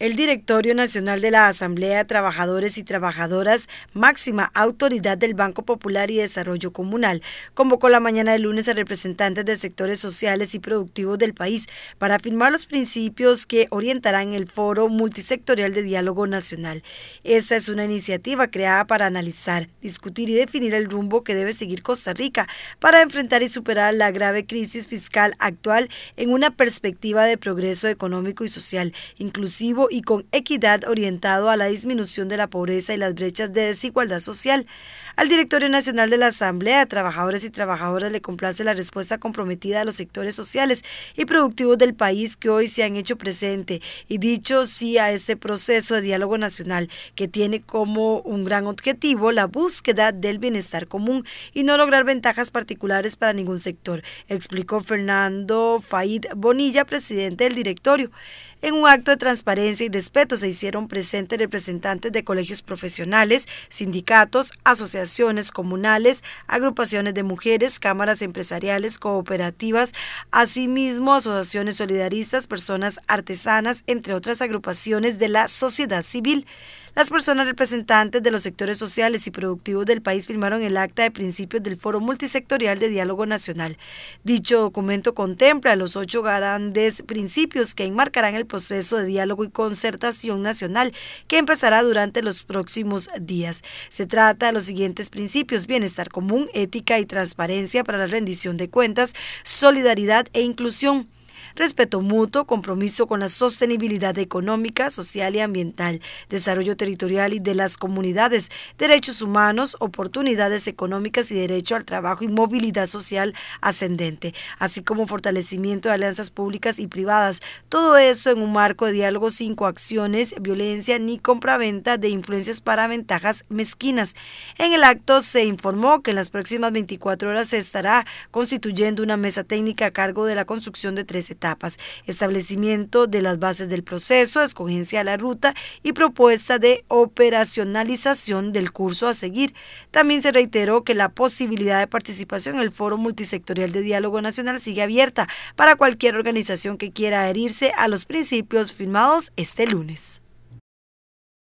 El Directorio Nacional de la Asamblea de Trabajadores y Trabajadoras, máxima autoridad del Banco Popular y Desarrollo Comunal, convocó la mañana del lunes a representantes de sectores sociales y productivos del país para firmar los principios que orientarán el Foro Multisectorial de Diálogo Nacional. Esta es una iniciativa creada para analizar, discutir y definir el rumbo que debe seguir Costa Rica para enfrentar y superar la grave crisis fiscal actual en una perspectiva de progreso económico y social, inclusivo y con equidad orientado a la disminución de la pobreza y las brechas de desigualdad social. Al Directorio Nacional de la Asamblea a Trabajadores y Trabajadoras le complace la respuesta comprometida a los sectores sociales y productivos del país que hoy se han hecho presente y dicho sí a este proceso de diálogo nacional que tiene como un gran objetivo la búsqueda del bienestar común y no lograr ventajas particulares para ningún sector, explicó Fernando Faid Bonilla, presidente del directorio, en un acto de transparencia y respeto se hicieron presentes representantes de colegios profesionales, sindicatos, asociaciones comunales, agrupaciones de mujeres, cámaras empresariales, cooperativas, asimismo asociaciones solidaristas, personas artesanas, entre otras agrupaciones de la sociedad civil. Las personas representantes de los sectores sociales y productivos del país firmaron el acta de principios del Foro Multisectorial de Diálogo Nacional. Dicho documento contempla los ocho grandes principios que enmarcarán el proceso de diálogo y concertación nacional que empezará durante los próximos días. Se trata de los siguientes principios, bienestar común, ética y transparencia para la rendición de cuentas, solidaridad e inclusión respeto mutuo, compromiso con la sostenibilidad económica, social y ambiental, desarrollo territorial y de las comunidades, derechos humanos, oportunidades económicas y derecho al trabajo y movilidad social ascendente, así como fortalecimiento de alianzas públicas y privadas. Todo esto en un marco de diálogo sin coacciones, violencia ni compraventa de influencias para ventajas mezquinas. En el acto se informó que en las próximas 24 horas se estará constituyendo una mesa técnica a cargo de la construcción de 13 etapas, establecimiento de las bases del proceso, escogencia de la ruta y propuesta de operacionalización del curso a seguir. También se reiteró que la posibilidad de participación en el Foro Multisectorial de Diálogo Nacional sigue abierta para cualquier organización que quiera adherirse a los principios firmados este lunes.